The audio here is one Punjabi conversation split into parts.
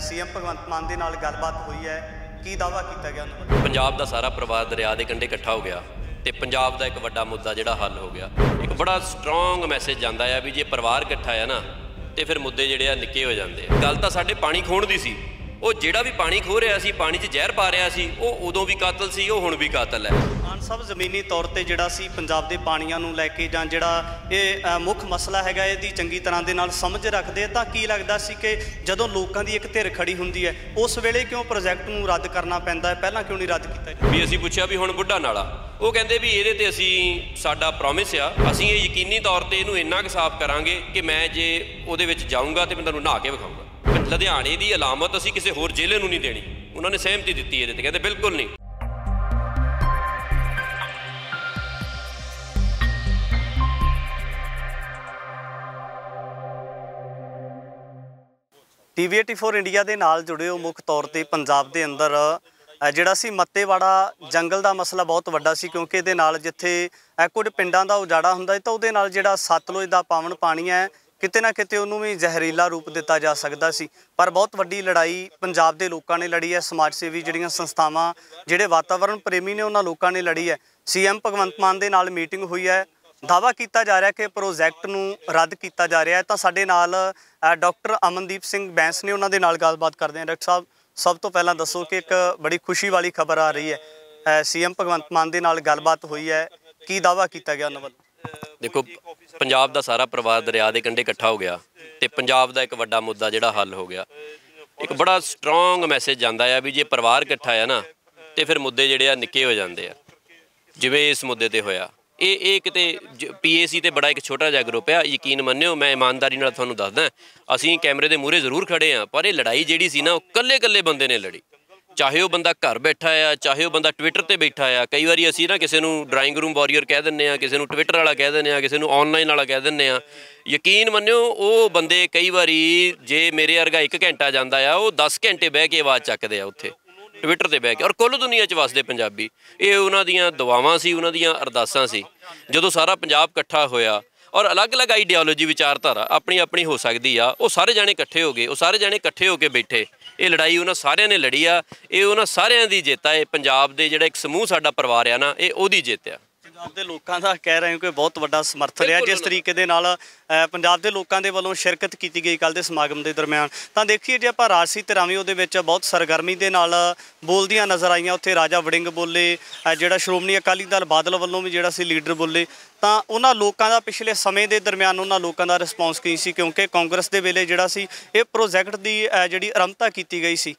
ਸੀਐਮ ਭਗਵੰਤ ਮਾਨ ਦੇ ਨਾਲ ਗੱਲਬਾਤ ਹੋਈ ਹੈ ਕੀ ਦਾਵਾ ਕੀਤਾ ਗਿਆ ਉਹਨਾਂ ਪੰਜਾਬ ਦਾ ਸਾਰਾ ਪਰਿਵਾਰ ਦਰਿਆ ਦੇ ਕੰਢੇ ਇਕੱਠਾ ਹੋ ਗਿਆ ਤੇ ਪੰਜਾਬ ਦਾ ਇੱਕ ਵੱਡਾ ਮੁੱਦਾ ਜਿਹੜਾ ਹੱਲ ਹੋ ਗਿਆ ਇੱਕ ਬੜਾ ਸਟਰੋਂਗ ਮੈਸੇਜ ਜਾਂਦਾ ਹੈ ਵੀ ਜੇ ਪਰਿਵਾਰ ਇਕੱਠਾ ਹੈ ਨਾ ਤੇ ਫਿਰ ਮੁੱਦੇ ਜਿਹੜੇ ਆ ਨਿੱਕੇ ਹੋ ਜਾਂਦੇ ਆ ਗੱਲ ਤਾਂ ਸਾਡੇ ਪਾਣੀ ਖੋਣ ਦੀ ਸੀ ਉਹ ਜਿਹੜਾ ਵੀ ਪਾਣੀ ਖੋ ਰਿਹਾ ਸੀ ਪਾਣੀ 'ਚ ਜ਼ਹਿਰ ਪਾ ਰਿਹਾ ਸੀ ਉਹ ਉਦੋਂ ਵੀ ਕਾਤਲ ਸੀ ਉਹ ਹੁਣ ਵੀ ਕਾਤਲ ਹੈ ਮਾਨ ਸਾਹਿਬ ਜ਼ਮੀਨੀ ਤੌਰ ਤੇ ਜਿਹੜਾ ਸੀ ਪੰਜਾਬ ਦੇ ਪਾਣੀਆਂ ਨੂੰ ਲੈ ਕੇ ਜਾਂ ਜਿਹੜਾ ਇਹ ਮੁੱਖ ਮਸਲਾ ਹੈਗਾ ਇਹਦੀ ਚੰਗੀ ਤਰ੍ਹਾਂ ਦੇ ਨਾਲ ਸਮਝ ਰੱਖਦੇ ਤਾਂ ਕੀ ਲੱਗਦਾ ਸੀ ਕਿ ਜਦੋਂ ਲੋਕਾਂ ਦੀ ਇੱਕ ਧਿਰ ਖੜੀ ਹੁੰਦੀ ਹੈ ਉਸ ਵੇਲੇ ਕਿਉਂ ਪ੍ਰੋਜੈਕਟ ਨੂੰ ਰੱਦ ਕਰਨਾ ਪੈਂਦਾ ਹੈ ਪਹਿਲਾਂ ਕਿਉਂ ਨਹੀਂ ਰੱਦ ਕੀਤਾ ਜੀ ਵੀ ਅਸੀਂ ਪੁੱਛਿਆ ਵੀ ਹੁਣ ਬੁੱਢਾ ਨਾਲਾ ਉਹ ਕਹਿੰਦੇ ਵੀ ਇਹਦੇ ਤੇ ਅਸੀਂ ਸਾਡਾ ਪ੍ਰੋਮਿਸ ਆ ਅਸੀਂ ਇਹ ਯਕੀਨੀ ਤੌਰ ਤੇ ਇਹਨੂੰ ਇੰਨਾ ਕੁ ਸਾਫ਼ ਕਰਾਂਗੇ ਕਿ ਮੈਂ ਜੇ ਉਹਦੇ ਵਿੱਚ ਜਾਊਂਗਾ ਤੇ ਮੈਂ ਤੁਹਾਨੂੰ ਨਹਾ ਕੇ ਵਿਖਾਉਂਗਾ ਲੁਧਿਆਣੇ ਦੀ ਅਲਾਮਤ ਅਸੀਂ ਕਿਸੇ ਹੋਰ ਜ਼ਿਲ੍ਹੇ ਨੂੰ ਨਹੀਂ ਦੇਣੀ ਉਹਨਾਂ ਨੇ ਸਹਿਮਤੀ ਦਿੱਤੀ ਇਹਦੇ ਤੇ ਕਹਿੰਦੇ ਬਿਲਕੁਲ ਨਹੀਂ ਟੀਵੀ 84 ਇੰਡੀਆ ਦੇ ਨਾਲ ਜੁੜੇ ਹੋ ਮੁੱਖ ਤੌਰ ਤੇ ਪੰਜਾਬ ਦੇ ਅੰਦਰ ਜਿਹੜਾ ਸੀ ਮੱਤੇਵਾੜਾ ਜੰਗਲ ਦਾ ਮਸਲਾ ਬਹੁਤ ਵੱਡਾ ਸੀ ਕਿਉਂਕਿ ਇਹਦੇ ਨਾਲ ਜਿੱਥੇ ਕੁਝ ਪਿੰਡਾਂ ਦਾ ਉਜਾੜਾ ਹੁੰਦਾ ਹੈ ਤਾਂ ਉਹਦੇ ਨਾਲ ਜਿਹੜਾ ਸਤਲੁਜ ਦਾ ਪਾਵਨ ਪਾਣੀ ਹੈ ਕਿਤੇ ਨਾ ਕਿਤੇ ਉਹਨੂੰ ਵੀ ਜ਼ਹਿਰੀਲਾ ਰੂਪ ਦਿੱਤਾ ਜਾ ਸਕਦਾ ਸੀ ਪਰ ਬਹੁਤ ਵੱਡੀ ਲੜਾਈ ਪੰਜਾਬ ਦੇ ਲੋਕਾਂ ਨੇ ਲੜੀ ਹੈ ਸਮਾਜ ਸੇਵੀ ਜਿਹੜੀਆਂ ਸੰਸਥਾਵਾਂ ਜਿਹੜੇ ਵਾਤਾਵਰਣ ਪ੍ਰੇਮੀ ਨੇ ਉਹਨਾਂ ਲੋਕਾਂ ਨੇ ਲੜੀ ਹੈ ਸੀਐਮ ਭਗਵੰਤ ਮਾਨ ਦੇ ਨਾਲ ਮੀਟਿੰਗ ਹੋਈ ਹੈ ਦਾਵਾ ਕੀਤਾ ਜਾ ਰਿਹਾ ਕਿ ਪ੍ਰੋਜੈਕਟ ਨੂੰ ਰੱਦ ਕੀਤਾ ਜਾ ਰਿਹਾ ਹੈ ਤਾਂ ਸਾਡੇ ਨਾਲ ਡਾਕਟਰ ਅਮਨਦੀਪ ਸਿੰਘ ਬੈਂਸ ਨੇ ਉਹਨਾਂ ਦੇ ਨਾਲ ਗੱਲਬਾਤ ਕਰਦੇ ਹਾਂ ਡਾਕਟਰ ਸਾਹਿਬ ਸਭ ਤੋਂ ਪਹਿਲਾਂ ਦੱਸੋ ਕਿ ਇੱਕ ਬੜੀ ਖੁਸ਼ੀ ਵਾਲੀ ਖਬਰ ਆ ਰਹੀ ਹੈ ਸੀਐਮ ਭਗਵੰਤ ਮਾਨ ਦੇ ਨਾਲ ਗੱਲਬਾਤ ਹੋਈ ਹੈ ਕੀ ਦਾਵਾ ਕੀਤਾ ਗਿਆ ਉਹਨਾਂ ਵੱਲੋਂ ਦੇਖੋ ਪੰਜਾਬ ਦਾ ਸਾਰਾ ਪਰਿਵਾਰ ਦਰਿਆ ਦੇ ਕੰਢੇ ਇਕੱਠਾ ਹੋ ਗਿਆ ਤੇ ਪੰਜਾਬ ਦਾ ਇੱਕ ਵੱਡਾ ਮੁੱਦਾ ਜਿਹੜਾ ਹੱਲ ਹੋ ਗਿਆ ਇੱਕ ਬੜਾ ਸਟਰੋਂਗ ਮੈਸੇਜ ਜਾਂਦਾ ਆ ਵੀ ਜੇ ਪਰਿਵਾਰ ਇਕੱਠਾ ਆ ਨਾ ਤੇ ਫਿਰ ਮੁੱਦੇ ਜਿਹੜੇ ਆ ਨਿੱਕੇ ਹੋ ਜਾਂਦੇ ਆ ਜਿਵੇਂ ਇਸ ਮੁੱਦੇ ਤੇ ਹੋਇਆ ਇਹ ਇਹ ਕਿਤੇ ਪੀਏਸੀ ਤੇ ਬੜਾ ਇੱਕ ਛੋਟਾ ਜਿਹਾ ਗਰੁੱਪ ਆ ਯਕੀਨ ਮੰਨਿਓ ਮੈਂ ਇਮਾਨਦਾਰੀ ਨਾਲ ਤੁਹਾਨੂੰ ਦੱਸਦਾ ਅਸੀਂ ਕੈਮਰੇ ਦੇ ਮੂਹਰੇ ਜ਼ਰੂਰ ਖੜੇ ਆ ਪਰ ਇਹ ਲੜਾਈ ਜਿਹੜੀ ਸੀ ਨਾ ਉਹ ਕੱਲੇ ਕੱਲੇ ਬੰਦੇ ਨੇ ਲੜੀ ਚਾਹੇ ਉਹ ਬੰਦਾ ਘਰ ਬੈਠਾ ਆ ਚਾਹੇ ਉਹ ਬੰਦਾ ਟਵਿੱਟਰ ਤੇ ਬੈਠਾ ਆ ਕਈ ਵਾਰੀ ਅਸੀਂ ਨਾ ਕਿਸੇ ਨੂੰ ਡਰਾਇੰਗ ਰੂਮ ਵਾਰੀਅਰ ਕਹਿ ਦਿੰਨੇ ਆ ਕਿਸੇ ਨੂੰ ਟਵਿੱਟਰ ਵਾਲਾ ਕਹਿ ਦਿੰਨੇ ਆ ਕਿਸੇ ਨੂੰ ਆਨਲਾਈਨ ਵਾਲਾ ਕਹਿ ਦਿੰਨੇ ਆ ਯਕੀਨ ਮੰਨਿਓ ਉਹ ਬੰਦੇ ਕਈ ਵਾਰੀ ਜੇ ਮੇਰੇ ਵਰਗਾ 1 ਘੰਟਾ ਜਾਂਦਾ ਆ ਉਹ 10 ਘੰਟੇ ਬਹਿ ਕੇ ਆਵਾਜ਼ ਚੱਕਦੇ ਆ ਉੱਥੇ ਟਵਿੱਟਰ ਤੇ ਬਹਿ ਕੇ ਔਰ ਕੁੱਲ ਦੁਨੀਆ 'ਚ ਵਸਦੇ ਪੰਜਾਬੀ ਇਹ ਉਹਨਾਂ ਦੀਆਂ ਦੁਆਵਾਂ ਸੀ ਉਹਨਾਂ ਦੀਆਂ ਅਰਦਾਸਾਂ ਸੀ ਜਦੋਂ ਸਾਰਾ ਪੰਜਾਬ ਇਕੱਠਾ ਹੋਇਆ ਔਰ ਅਲੱਗ-ਅਲੱਗ ਆਈਡੀਓਲੋਜੀ ਵਿਚਾਰਧਾਰਾ ਆਪਣੀ ਆਪਣੀ ਹੋ ਸਕਦੀ ਆ ਉਹ ਸਾਰੇ ਜਾਣੇ ਇਕੱਠੇ ਹੋ ਗਏ ਉਹ ਸਾਰੇ ਜਾਣੇ ਇਕੱਠੇ ਹੋ ਕੇ ਬੈਠੇ ਇਹ ਲੜਾਈ ਉਹਨਾਂ ਸਾਰਿਆਂ ਨੇ ਲੜੀ ਆ ਇਹ ਉਹਨਾਂ ਸਾਰਿਆਂ ਦੀ ਜਿੱਤ ਆ ਇਹ ਪੰਜਾਬ ਦੇ ਜਿਹੜਾ ਇੱਕ ਸਮੂਹ ਸਾਡਾ ਪਰਿਵਾਰ ਆ ਨਾ ਇਹ ਉਹਦੀ ਜਿੱਤ ਆ ਪੰਜਾਬ ਦੇ ਲੋਕਾਂ ਦਾ ਕਹਿ ਰਹੇ ਕਿ ਬਹੁਤ ਵੱਡਾ ਸਮਰਥਨ ਰਿਹਾ ਜਿਸ ਤਰੀਕੇ ਦੇ ਨਾਲ ਪੰਜਾਬ ਦੇ ਲੋਕਾਂ ਦੇ ਵੱਲੋਂ ਸ਼ਿਰਕਤ ਕੀਤੀ ਗਈ ਕੱਲ ਦੇ ਸਮਾਗਮ ਦੇ ਦਰਮਿਆਨ ਤਾਂ ਦੇਖੀਏ ਜੇ ਆਪਾਂ ਰਾਜਸੀ ਧਿਰਾਵੀਂ ਉਹਦੇ ਵਿੱਚ ਬਹੁਤ ਸਰਗਰਮੀ ਦੇ ਨਾਲ ਬੋਲਦੀਆਂ ਨਜ਼ਰ ਆਈਆਂ ਉੱਥੇ ਰਾਜਾ ਵੜਿੰਗ ਬੋਲੇ ਜਿਹੜਾ ਸ਼੍ਰੋਮਣੀ ਅਕਾਲੀ ਦਲ ਬਾਦਲ ਵੱਲੋਂ ਵੀ ਜਿਹੜਾ ਸੀ ਲੀਡਰ ਬੋਲੇ ਤਾਂ ਉਹਨਾਂ ਲੋਕਾਂ ਦਾ ਪਿਛਲੇ ਸਮੇਂ ਦੇ ਦਰਮਿਆਨ ਉਹਨਾਂ ਲੋਕਾਂ ਦਾ ਰਿਸਪੌਂਸ ਕੀ ਸੀ ਕਿਉਂਕਿ ਕਾਂਗਰਸ ਦੇ ਵੇਲੇ ਜਿਹੜਾ ਸੀ ਇਹ ਪ੍ਰੋਜੈਕਟ ਦੀ ਜਿਹੜੀ ਆਰੰਭਤਾ ਕੀਤੀ ਗਈ ਸੀ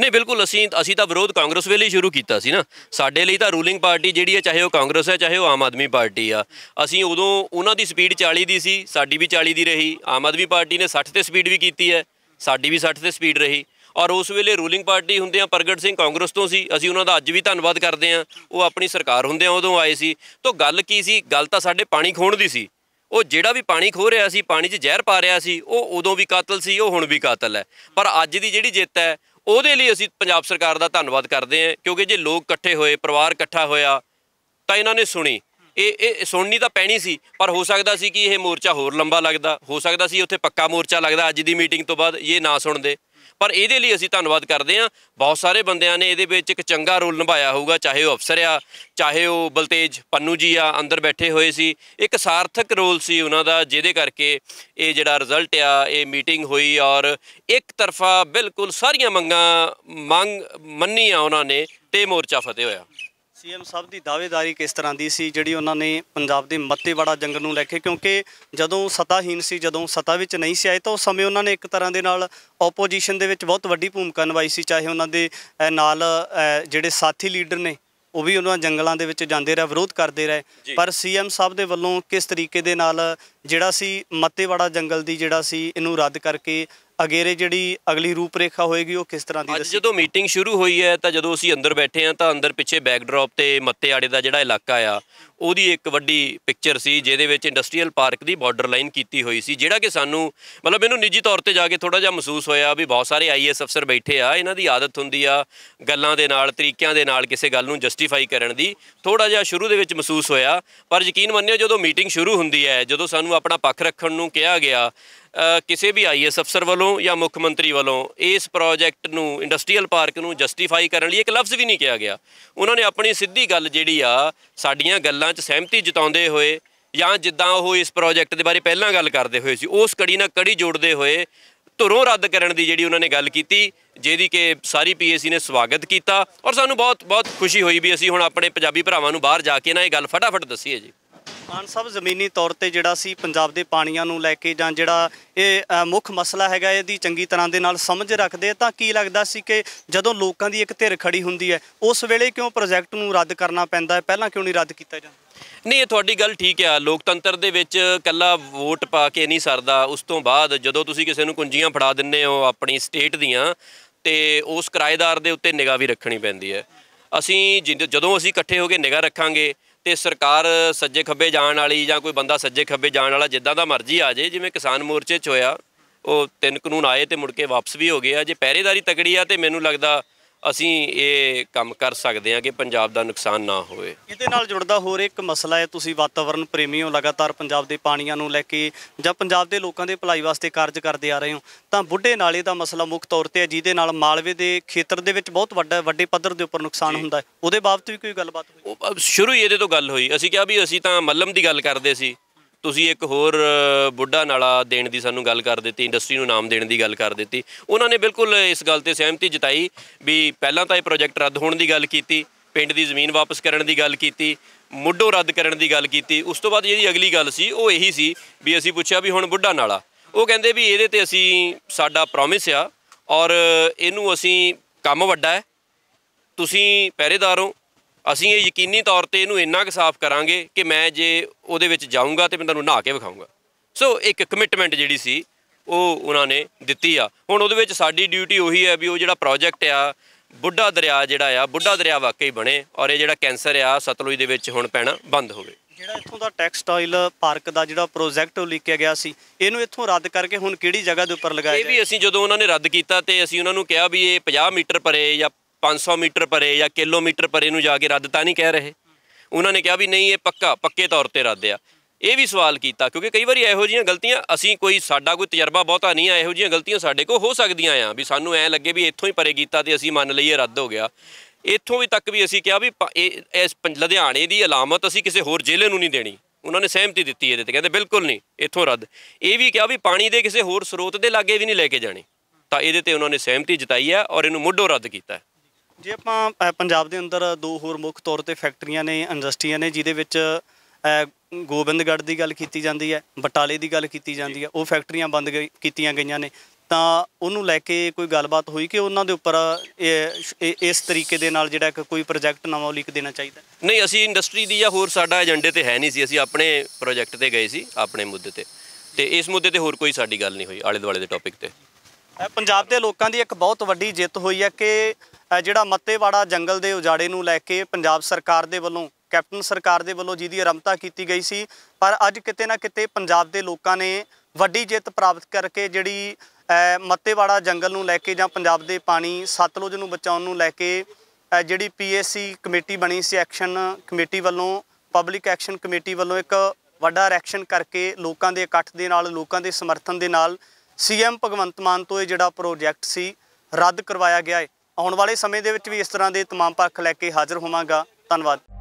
ਨਹੀਂ ਬਿਲਕੁਲ ਅਸੀਂ ਅਸੀਂ ਤਾਂ ਵਿਰੋਧ ਕਾਂਗਰਸ ਵੇਲੇ ਸ਼ੁਰੂ ਕੀਤਾ ਸੀ ਨਾ ਸਾਡੇ ਲਈ ਤਾਂ ਰੂਲਿੰਗ ਪਾਰਟੀ ਜਿਹੜੀ ਹੈ ਚਾਹੇ ਉਹ ਕਾਂਗਰਸ ਹੈ ਚਾਹੇ ਉਹ ਆਮ ਆਦਮੀ ਪਾਰਟੀ ਆ ਅਸੀਂ ਉਦੋਂ ਉਹਨਾਂ ਦੀ ਸਪੀਡ 40 ਦੀ ਸੀ ਸਾਡੀ ਵੀ 40 ਦੀ ਰਹੀ ਆਮ ਆਦਮੀ ਪਾਰਟੀ ਨੇ 60 ਤੇ ਸਪੀਡ ਵੀ ਕੀਤੀ ਹੈ ਸਾਡੀ ਵੀ 60 ਤੇ ਸਪੀਡ ਰਹੀ ਔਰ ਉਸ ਵੇਲੇ ਰੂਲਿੰਗ ਪਾਰਟੀ ਹੁੰਦੇ ਆ ਪ੍ਰਗਟ ਸਿੰਘ ਕਾਂਗਰਸ ਤੋਂ ਸੀ ਅਸੀਂ ਉਹਨਾਂ ਦਾ ਅੱਜ ਵੀ ਧੰਨਵਾਦ ਕਰਦੇ ਆ ਉਹ ਆਪਣੀ ਸਰਕਾਰ ਹੁੰਦੇ ਆ ਉਦੋਂ ਆਏ ਸੀ ਤੋਂ ਗੱਲ ਕੀ ਸੀ ਗੱਲ ਤਾਂ ਸਾਡੇ ਪਾਣੀ ਖੋਣ ਦੀ ਸੀ ਉਹ ਜਿਹੜਾ ਵੀ ਪਾਣੀ ਖੋ ਰਿਹਾ ਸੀ ਪਾਣੀ 'ਚ ਜ਼ਹਿਰ ਪਾ ਰਿਹਾ ਸੀ ਉਹ ਉਦੋਂ ਵੀ ਕਾਤਲ ਸੀ ਉਹ ਹੁਣ ਵੀ ਕਾਤਲ ਹੈ ਪਰ ਅੱਜ ਦੀ ਜਿਹੜੀ ਜਿੱਤ ਹੈ ਉਹਦੇ ਲਈ ਅਸੀਂ ਪੰਜਾਬ ਸਰਕਾਰ ਦਾ ਧੰਨਵਾਦ ਕਰਦੇ ਹਾਂ ਕਿਉਂਕਿ ਜੇ ਲੋਕ ਇਕੱਠੇ ਹੋਏ ਪਰਿਵਾਰ ਇਕੱਠਾ ਹੋਇਆ ਤਾਂ ਇਹਨਾਂ ਨੇ ਸੁਣੀ ਇਹ ਇਹ ਸੁਣਨੀ ਤਾਂ ਪੈਣੀ ਸੀ ਪਰ ਹੋ ਸਕਦਾ ਸੀ ਕਿ ਇਹ ਮੋਰਚਾ ਹੋਰ ਲੰਬਾ ਲੱਗਦਾ ਹੋ ਸਕਦਾ ਸੀ ਉੱਥੇ ਪੱਕਾ ਮੋਰਚਾ ਲੱਗਦਾ ਅੱਜ ਦੀ ਮੀਟਿੰਗ ਤੋਂ ਬਾਅਦ ਇਹ ਨਾ ਸੁਣਦੇ ਪਰ ਇਹਦੇ ਲਈ ਅਸੀਂ ਧੰਨਵਾਦ ਕਰਦੇ ਹਾਂ ਬਹੁਤ ਸਾਰੇ ਬੰਦਿਆਂ ਨੇ ਇਹਦੇ ਵਿੱਚ ਇੱਕ ਚੰਗਾ ਰੋਲ ਨਿਭਾਇਆ ਹੋਊਗਾ ਚਾਹੇ ਉਹ ਅਫਸਰ ਆ ਚਾਹੇ ਉਹ ਬਲਤੇਜ ਪੰਨੂ ਜੀ ਆ ਅੰਦਰ ਬੈਠੇ ਹੋਏ ਸੀ ਇੱਕ ਸਾਰਥਕ ਰੋਲ ਸੀ ਉਹਨਾਂ ਦਾ ਜਿਹਦੇ ਕਰਕੇ ਇਹ ਜਿਹੜਾ ਰਿਜ਼ਲਟ ਆ ਇਹ ਮੀਟਿੰਗ ਹੋਈ ਔਰ ਇੱਕ ਤਰਫਾ ਬਿਲਕੁਲ ਸਾਰੀਆਂ ਮੰਗਾਂ ਮੰਗ ਮੰਨੀਆਂ ਉਹਨਾਂ ਨੇ ਤੇ ਮੋਰਚਾ ਫਤਿਹ ਹੋਇਆ ਸੀਐਮ ਸਾਹਿਬ ਦੀ ਦਾਅਵੇਦਾਰੀ ਕਿਸ ਤਰ੍ਹਾਂ ਦੀ ਸੀ ਜਿਹੜੀ ਉਹਨਾਂ ਨੇ ਪੰਜਾਬ ਦੇ ਮੱਤੇਵਾੜਾ ਜੰਗਲ ਨੂੰ ਲੈ ਕੇ ਕਿਉਂਕਿ ਜਦੋਂ ਸਤਾਹੀਨ ਸੀ ਜਦੋਂ ਸਤਾ ਵਿੱਚ ਨਹੀਂ ਸੀ ਆਏ ਤਾਂ ਉਸ ਸਮੇਂ ਉਹਨਾਂ ਨੇ ਇੱਕ ਤਰ੍ਹਾਂ ਦੇ ਨਾਲ ਆਪੋਜੀਸ਼ਨ ਦੇ ਵਿੱਚ ਬਹੁਤ ਵੱਡੀ ਭੂਮਿਕਾ ਨਿਭਾਈ ਸੀ ਚਾਹੇ ਉਹਨਾਂ ਦੇ ਨਾਲ ਜਿਹੜੇ ਸਾਥੀ ਲੀਡਰ ਨੇ ਉਹ ਵੀ ਉਹਨਾਂ ਜੰਗਲਾਂ ਦੇ ਵਿੱਚ ਜਾਂਦੇ ਰਹੇ ਵਿਰੋਧ ਕਰਦੇ ਰਹੇ ਪਰ ਸੀਐਮ ਸਾਹਿਬ ਦੇ ਵੱਲੋਂ ਕਿਸ ਤਰੀਕੇ ਦੇ ਨਾਲ ਜਿਹੜਾ ਸੀ ਮੱਤੇਵਾੜਾ ਜੰਗਲ ਦੀ ਜਿਹੜਾ ਸੀ ਇਹਨੂੰ ਰੱਦ ਕਰਕੇ ਅਗੇਰੇ ਜਿਹੜੀ ਅਗਲੀ ਰੂਪਰੇਖਾ ਹੋਏਗੀ ਉਹ ਕਿਸ ਤਰ੍ਹਾਂ ਦੀ ਅੱਜ ਜਦੋਂ ਮੀਟਿੰਗ ਸ਼ੁਰੂ ਹੋਈ ਹੈ ਤਾਂ ਜਦੋਂ ਅਸੀਂ ਅੰਦਰ ਬੈਠੇ ਆ ਤਾਂ ਅੰਦਰ ਪਿੱਛੇ ਬੈਕਡ੍ਰੌਪ ਤੇ ਮੱਤੇ ਆੜੇ ਦਾ ਜਿਹੜਾ ਇਲਾਕਾ ਆ ਉਹਦੀ ਇੱਕ ਵੱਡੀ ਪਿਕਚਰ ਸੀ ਜਿਹਦੇ ਵਿੱਚ ਇੰਡਸਟਰੀਅਲ ਪਾਰਕ ਦੀ ਬਾਰਡਰ ਲਾਈਨ ਕੀਤੀ ਹੋਈ ਸੀ ਜਿਹੜਾ ਕਿ ਸਾਨੂੰ ਮਤਲਬ ਮੈਨੂੰ ਨਿੱਜੀ ਤੌਰ ਤੇ ਜਾ ਕੇ ਥੋੜਾ ਜਿਹਾ ਮਹਿਸੂਸ ਹੋਇਆ ਵੀ ਬਹੁਤ ਸਾਰੇ ਆਈਐਸ ਅਫਸਰ ਬੈਠੇ ਆ ਇਹਨਾਂ ਦੀ ਆਦਤ ਹੁੰਦੀ ਆ ਗੱਲਾਂ ਦੇ ਨਾਲ ਤਰੀਕਿਆਂ ਦੇ ਨਾਲ ਕਿਸੇ ਗੱਲ ਨੂੰ ਜਸਟੀਫਾਈ ਕਰਨ ਦੀ ਥੋੜਾ ਜਿਹਾ ਸ਼ੁਰੂ ਦੇ ਵਿੱਚ ਮਹਿਸੂਸ ਹੋਇਆ ਪਰ ਯਕੀਨ ਮੰਨਿਓ ਜਦੋਂ ਮੀਟਿੰਗ ਸ਼ੁਰੂ ਹੁੰਦੀ ਹੈ ਜਦੋਂ ਸਾਨੂੰ ਆਪਣਾ ਪੱਖ ਰੱਖਣ ਨੂੰ ਕਿਹਾ ਗਿਆ ਕਿਸੇ ਵੀ ਆਈਐਸ ਅਫਸਰ ਵੱਲੋਂ ਜਾਂ ਮੁੱਖ ਮੰਤਰੀ ਵੱਲੋਂ ਇਸ ਪ੍ਰੋਜੈਕਟ ਨੂੰ ਇੰਡਸਟਰੀਅਲ ਪਾਰਕ ਨੂੰ ਜਸਟੀਫਾਈ ਕਰਨ ਲਈ ਇੱਕ ਲਫ਼ਜ਼ ਵੀ ਨਹੀਂ ਕਿਹਾ ਗਿਆ ਉਹਨਾਂ ਨੇ ਆਪਣੀ ਸਿੱਧੀ ਗੱਲ ਜਿਹੜੀ ਆ ਸਾਡੀਆਂ ਗੱਲਾਂ 'ਚ ਸਹਿਮਤੀ ਜਤਾਉਂਦੇ ਹੋਏ ਜਾਂ ਜਿੱਦਾਂ ਉਹ ਇਸ ਪ੍ਰੋਜੈਕਟ ਦੇ ਬਾਰੇ ਪਹਿਲਾਂ ਗੱਲ ਕਰਦੇ ਹੋਏ ਸੀ ਉਸ ਕੜੀ ਨਾਲ ਕੜੀ ਜੋੜਦੇ ਹੋਏ ਧੁਰੋਂ ਰੱਦ ਕਰਨ ਦੀ ਜਿਹੜੀ ਉਹਨਾਂ ਨੇ ਗੱਲ ਕੀਤੀ ਜਿਹਦੀ ਕਿ ਸਾਰੀ ਪੀਏਸੀ ਨੇ ਸਵਾਗਤ ਕੀਤਾ ਔਰ ਸਾਨੂੰ ਬਹੁਤ ਬਹੁਤ ਖੁਸ਼ੀ ਹੋਈ ਵੀ ਅਸੀਂ ਹੁਣ ਆਪਣੇ ਪੰਜਾਬੀ ਭਰਾਵਾਂ ਨੂੰ ਬਾਹਰ ਜਾ ਕੇ ਨਾ ਇਹ ਗੱਲ ਫਟਾਫਟ ਦੱਸੀਏ ਜੀ ਮਾਨ ਸਾਹਿਬ ਜ਼ਮੀਨੀ ਤੌਰ ਤੇ ਜਿਹੜਾ ਸੀ ਪੰਜਾਬ ਦੇ ਪਾਣੀਆਂ ਨੂੰ ਲੈ ਕੇ ਜਾਂ ਜਿਹੜਾ ਇਹ ਮੁੱਖ ਮਸਲਾ ਹੈਗਾ ਇਹਦੀ ਚੰਗੀ ਤਰ੍ਹਾਂ ਦੇ ਨਾਲ ਸਮਝ ਰੱਖਦੇ ਤਾਂ ਕੀ ਲੱਗਦਾ ਸੀ ਕਿ ਜਦੋਂ ਲੋਕਾਂ ਦੀ ਇੱਕ ਧਿਰ ਖੜੀ ਹੁੰਦੀ ਹੈ ਉਸ ਵੇਲੇ ਕਿਉਂ ਪ੍ਰੋਜੈਕਟ ਨੂੰ ਰੱਦ ਕਰਨਾ ਪੈਂਦਾ ਹੈ ਪਹਿਲਾਂ ਕਿਉਂ ਨਹੀਂ ਰੱਦ ਕੀਤਾ ਜਾਂਦਾ ਨਹੀਂ ਤੁਹਾਡੀ ਗੱਲ ਠੀਕ ਆ ਲੋਕਤੰਤਰ ਦੇ ਵਿੱਚ ਕੱਲਾ ਵੋਟ ਪਾ ਕੇ ਨਹੀਂ ਸਰਦਾ ਉਸ ਤੋਂ ਬਾਅਦ ਜਦੋਂ ਤੁਸੀਂ ਕਿਸੇ ਨੂੰ ਕੁੰਜੀਆਂ ਫੜਾ ਦਿੰਨੇ ਹੋ ਆਪਣੀ ਸਟੇਟ ਦੀਆਂ ਤੇ ਉਸ ਕਿਰਾਏਦਾਰ ਦੇ ਉੱਤੇ ਨਿਗਾਹ ਵੀ ਰੱਖਣੀ ਪੈਂਦੀ ਹੈ ਅਸੀਂ ਜਦੋਂ ਅਸੀਂ ਇਕੱਠੇ ਹੋ ਕੇ ਨਿਗਾਹ ਰੱਖਾਂਗੇ ਤੇ ਸਰਕਾਰ ਸੱਜੇ ਖੱਬੇ ਜਾਣ ਵਾਲੀ ਜਾਂ ਕੋਈ ਬੰਦਾ ਸੱਜੇ ਖੱਬੇ ਜਾਣ ਵਾਲਾ ਜਿੱਦਾਂ ਦਾ ਮਰਜ਼ੀ ਆ ਜੇ ਜਿਵੇਂ ਕਿਸਾਨ ਮੋਰਚੇ 'ਚ ਹੋਇਆ ਉਹ ਤਿੰਨ ਕਾਨੂੰਨ ਆਏ ਤੇ ਮੁੜ ਕੇ ਵਾਪਸ ਵੀ ਹੋ ਗਏ ਆ ਜੇ ਪਹਿਰੇਦਾਰੀ ਤਕੜੀ ਆ ਤੇ ਮੈਨੂੰ ਲੱਗਦਾ ਅਸੀਂ ਇਹ ਕੰਮ ਕਰ ਸਕਦੇ ਹਾਂ ਕਿ ਪੰਜਾਬ ਦਾ ਨੁਕਸਾਨ ਨਾ ਹੋਵੇ ਇਹਦੇ ਨਾਲ ਜੁੜਦਾ ਹੋਰ ਇੱਕ ਮਸਲਾ ਹੈ ਤੁਸੀਂ ਵਾਤਾਵਰਣ ਪ੍ਰੇਮੀ ਹੋ ਲਗਾਤਾਰ ਪੰਜਾਬ ਦੇ ਪਾਣੀਆਂ ਨੂੰ ਲੈ ਕੇ ਜਾਂ ਪੰਜਾਬ ਦੇ ਲੋਕਾਂ ਦੇ ਭਲਾਈ ਵਾਸਤੇ ਕਾਰਜ ਕਰਦੇ ਆ ਰਹੇ ਹੋ ਤਾਂ ਬੁੱਢੇ ਨਾਲੇ ਦਾ ਮਸਲਾ ਮੁੱਖ ਤੌਰ ਤੇ ਹੈ ਜਿਹਦੇ ਨਾਲ ਮਾਲਵੇ ਦੇ ਖੇਤਰ ਦੇ ਵਿੱਚ ਬਹੁਤ ਵੱਡਾ ਵੱਡੇ ਪੱਧਰ ਦੇ ਉੱਪਰ ਨੁਕਸਾਨ ਹੁੰਦਾ ਹੈ ਉਹਦੇ ਬਾਬਤ ਵੀ ਕੋਈ ਗੱਲਬਾਤ ਹੋਈ ਸ਼ੁਰੂ ਹੀ ਇਹਦੇ ਤੋਂ ਗੱਲ ਹੋਈ ਅਸੀਂ ਕਿਹਾ ਵੀ ਅਸੀਂ ਤਾਂ ਮੱਲਮ ਦੀ ਗੱਲ ਕਰਦੇ ਸੀ ਤੁਸੀਂ ਇੱਕ ਹੋਰ ਬੁੱਢਾ ਨਾਲਾ ਦੇਣ ਦੀ ਸਾਨੂੰ ਗੱਲ ਕਰ ਦਿੱਤੀ ਇੰਡਸਟਰੀ ਨੂੰ ਨਾਮ ਦੇਣ ਦੀ ਗੱਲ ਕਰ ਦਿੱਤੀ ਉਹਨਾਂ ਨੇ ਬਿਲਕੁਲ ਇਸ ਗੱਲ ਤੇ ਸਹਿਮਤੀ ਜਤਾਈ ਵੀ ਪਹਿਲਾਂ ਤਾਂ ਇਹ ਪ੍ਰੋਜੈਕਟ ਰੱਦ ਹੋਣ ਦੀ ਗੱਲ ਕੀਤੀ ਪਿੰਡ ਦੀ ਜ਼ਮੀਨ ਵਾਪਸ ਕਰਨ ਦੀ ਗੱਲ ਕੀਤੀ ਮੁੱਢੋਂ ਰੱਦ ਕਰਨ ਦੀ ਗੱਲ ਕੀਤੀ ਉਸ ਤੋਂ ਬਾਅਦ ਜਿਹੜੀ ਅਗਲੀ ਗੱਲ ਸੀ ਉਹ ਇਹੀ ਸੀ ਵੀ ਅਸੀਂ ਪੁੱਛਿਆ ਵੀ ਹੁਣ ਬੁੱਢਾ ਨਾਲਾ ਉਹ ਕਹਿੰਦੇ ਵੀ ਇਹਦੇ ਤੇ ਅਸੀਂ ਸਾਡਾ ਪ੍ਰੋਮਿਸ ਆ ਔਰ ਇਹਨੂੰ ਅਸੀਂ ਕੰਮ ਵੱਡਾ ਹੈ ਤੁਸੀਂ ਪਹਿਰੇਦਾਰ ਹੋ ਅਸੀਂ ਇਹ ਯਕੀਨੀ ਤੌਰ ਤੇ ਇਹਨੂੰ ਇੰਨਾ ਕੁ ਸਾਫ਼ ਕਰਾਂਗੇ ਕਿ ਮੈਂ ਜੇ ਉਹਦੇ ਵਿੱਚ ਜਾਊਂਗਾ ਤੇ ਮੈਂ ਤੁਹਾਨੂੰ ਨਹਾ ਕੇ ਵਿਖਾਊਂਗਾ ਸੋ ਇੱਕ ਕਮਿਟਮੈਂਟ ਜਿਹੜੀ ਸੀ ਉਹ ਉਹਨਾਂ ਨੇ ਦਿੱਤੀ ਆ ਹੁਣ ਉਹਦੇ ਵਿੱਚ ਸਾਡੀ ਡਿਊਟੀ ਉਹੀ ਹੈ ਵੀ ਉਹ ਜਿਹੜਾ ਪ੍ਰੋਜੈਕਟ ਆ ਬੁੱਢਾ ਦਰਿਆ ਜਿਹੜਾ ਆ ਬੁੱਢਾ ਦਰਿਆ ਵਾਕਈ ਬਣੇ ਔਰ ਇਹ ਜਿਹੜਾ ਕੈਂਸਰ ਆ ਸਤਲੁਜ ਦੇ ਵਿੱਚ ਹੁਣ ਪੈਣਾ ਬੰਦ ਹੋਵੇ ਜਿਹੜਾ ਇੱਥੋਂ ਦਾ ਟੈਕਸਟਾਈਲ ਪਾਰਕ ਦਾ ਜਿਹੜਾ ਪ੍ਰੋਜੈਕਟ ਲਿਖਿਆ ਗਿਆ ਸੀ ਇਹਨੂੰ ਇੱਥੋਂ ਰੱਦ ਕਰਕੇ ਹੁਣ ਕਿਹੜੀ ਜਗ੍ਹਾ ਦੇ ਉੱਪਰ ਲਗਾਇਆ ਇਹ ਵੀ ਅਸੀਂ ਜਦੋਂ ਉਹਨਾਂ ਨੇ ਰੱਦ ਕੀਤਾ ਤੇ ਅਸੀਂ ਉਹਨਾਂ ਨੂੰ ਕਿਹਾ ਵੀ ਇਹ 50 ਮੀਟਰ ਪਰੇ ਜਾਂ 500 ਮੀਟਰ ਪਰੇ ਜਾਂ ਕਿਲੋਮੀਟਰ ਪਰੇ ਨੂੰ ਜਾ ਕੇ ਰੱਦ ਤਾਂ ਨਹੀਂ ਕਹਿ ਰਹੇ ਉਹਨਾਂ ਨੇ ਕਿਹਾ ਵੀ ਨਹੀਂ ਇਹ ਪੱਕਾ ਪੱਕੇ ਤੌਰ ਤੇ ਰੱਦ ਆ ਇਹ ਵੀ ਸਵਾਲ ਕੀਤਾ ਕਿਉਂਕਿ ਕਈ ਵਾਰੀ ਇਹੋ ਜੀਆਂ ਗਲਤੀਆਂ ਅਸੀਂ ਕੋਈ ਸਾਡਾ ਕੋਈ ਤਜਰਬਾ ਬਹੁਤਾ ਨਹੀਂ ਆ ਇਹੋ ਜੀਆਂ ਗਲਤੀਆਂ ਸਾਡੇ ਕੋਲ ਹੋ ਸਕਦੀਆਂ ਆ ਵੀ ਸਾਨੂੰ ਐ ਲੱਗੇ ਵੀ ਇੱਥੋਂ ਹੀ ਪਰੇ ਕੀਤਾ ਤੇ ਅਸੀਂ ਮੰਨ ਲਈਏ ਰੱਦ ਹੋ ਗਿਆ ਇੱਥੋਂ ਵੀ ਤੱਕ ਵੀ ਅਸੀਂ ਕਿਹਾ ਵੀ ਇਸ ਲੁਧਿਆਣੇ ਦੀ ਅਲਾਮਤ ਅਸੀਂ ਕਿਸੇ ਹੋਰ ਜ਼ਿਲ੍ਹੇ ਨੂੰ ਨਹੀਂ ਦੇਣੀ ਉਹਨਾਂ ਨੇ ਸਹਿਮਤੀ ਦਿੱਤੀ ਇਹਦੇ ਤੇ ਕਹਿੰਦੇ ਬਿਲਕੁਲ ਨਹੀਂ ਇੱਥੋਂ ਰੱਦ ਇਹ ਵੀ ਕਿਹਾ ਵੀ ਪਾਣੀ ਦੇ ਕਿਸੇ ਹੋਰ ਸਰੋਤ ਦੇ ਲਾਗੇ ਵੀ ਨਹੀਂ ਲੈ ਕੇ ਜਾਣੇ ਤਾਂ ਇਹਦੇ ਤੇ ਉਹਨਾਂ ਨੇ ਸਹਿਮਤੀ ਜਤਾਈ ਆ ਔਰ ਇਹਨੂੰ ਮੁੱਢੋਂ ਰੱਦ ਕੀਤਾ ਜੇ ਆਪਾਂ ਪੰਜਾਬ ਦੇ ਅੰਦਰ ਦੋ ਹੋਰ ਮੁੱਖ ਤੌਰ ਤੇ ਫੈਕਟਰੀਆਂ ਨੇ ਇੰਡਸਟਰੀਆਂ ਨੇ ਜਿਹਦੇ ਵਿੱਚ ਗੋਬਿੰਦਗੜ੍ਹ ਦੀ ਗੱਲ ਕੀਤੀ ਜਾਂਦੀ ਹੈ ਬਟਾਲੇ ਦੀ ਗੱਲ ਕੀਤੀ ਜਾਂਦੀ ਹੈ ਉਹ ਫੈਕਟਰੀਆਂ ਬੰਦ ਕੀਤੀਆਂ ਗਈਆਂ ਨੇ ਤਾਂ ਉਹਨੂੰ ਲੈ ਕੇ ਕੋਈ ਗੱਲਬਾਤ ਹੋਈ ਕਿ ਉਹਨਾਂ ਦੇ ਉੱਪਰ ਇਸ ਤਰੀਕੇ ਦੇ ਨਾਲ ਜਿਹੜਾ ਕੋਈ ਪ੍ਰੋਜੈਕਟ ਨਵਾਂ ਲਿਖ ਦੇਣਾ ਚਾਹੀਦਾ ਨਹੀਂ ਅਸੀਂ ਇੰਡਸਟਰੀ ਦੀ ਜਾਂ ਹੋਰ ਸਾਡਾ ਏਜੰਡੇ ਤੇ ਹੈ ਨਹੀਂ ਸੀ ਅਸੀਂ ਆਪਣੇ ਪ੍ਰੋਜੈਕਟ ਤੇ ਗਏ ਸੀ ਆਪਣੇ ਮੁੱਦੇ ਤੇ ਤੇ ਇਸ ਮੁੱਦੇ ਤੇ ਹੋਰ ਕੋਈ ਸਾਡੀ ਗੱਲ ਨਹੀਂ ਹੋਈ ਆਲੇ ਦੁਆਲੇ ਦੇ ਟੌਪਿਕ ਤੇ ਪੰਜਾਬ ਦੇ ਲੋਕਾਂ ਦੀ ਇੱਕ ਬਹੁਤ ਵੱਡੀ ਜਿੱਤ ਹੋਈ ਹੈ ਕਿ ਜਿਹੜਾ ਮੱਤੇਵਾੜਾ ਜੰਗਲ ਦੇ ਉਜਾੜੇ ਨੂੰ ਲੈ ਕੇ ਪੰਜਾਬ ਸਰਕਾਰ ਦੇ ਵੱਲੋਂ ਕੈਪਟਨ ਸਰਕਾਰ ਦੇ ਵੱਲੋਂ ਜਿਹਦੀ ਆਰੰਭਤਾ ਕੀਤੀ ਗਈ ਸੀ ਪਰ ਅੱਜ ਕਿਤੇ ਨਾ ਕਿਤੇ ਪੰਜਾਬ ਦੇ ਲੋਕਾਂ ਨੇ ਵੱਡੀ ਜਿੱਤ ਪ੍ਰਾਪਤ ਕਰਕੇ ਜਿਹੜੀ ਮੱਤੇਵਾੜਾ ਜੰਗਲ ਨੂੰ ਲੈ ਕੇ ਜਾਂ ਪੰਜਾਬ ਦੇ ਪਾਣੀ ਸਤਲੁਜ ਨੂੰ ਬਚਾਉਣ ਨੂੰ ਲੈ ਕੇ ਜਿਹੜੀ ਪੀਏਸੀ ਕਮੇਟੀ ਬਣੀ ਸੀ ਐਕਸ਼ਨ ਕਮੇਟੀ ਵੱਲੋਂ ਪਬਲਿਕ ਐਕਸ਼ਨ ਕਮੇਟੀ ਵੱਲੋਂ ਇੱਕ ਵੱਡਾ ਰੈਕਸ਼ਨ ਕਰਕੇ ਲੋਕਾਂ ਦੇ ਇਕੱਠ ਦੇ ਨਾਲ ਲੋਕਾਂ ਦੇ ਸਮਰਥਨ ਦੇ ਨਾਲ ਸੀਐਮ ਭਗਵੰਤ ਮਾਨ ਤੋਂ ਇਹ ਜਿਹੜਾ ਪ੍ਰੋਜੈਕਟ ਸੀ ਰੱਦ ਕਰਵਾਇਆ ਗਿਆ ਹੈ ਆਉਣ ਵਾਲੇ ਸਮੇਂ ਦੇ ਵਿੱਚ ਵੀ ਇਸ ਤਰ੍ਹਾਂ ਦੇ तमाम ਪੱਖ ਲੈ ਕੇ ਹਾਜ਼ਰ ਹੋਵਾਂਗਾ ਧੰਨਵਾਦ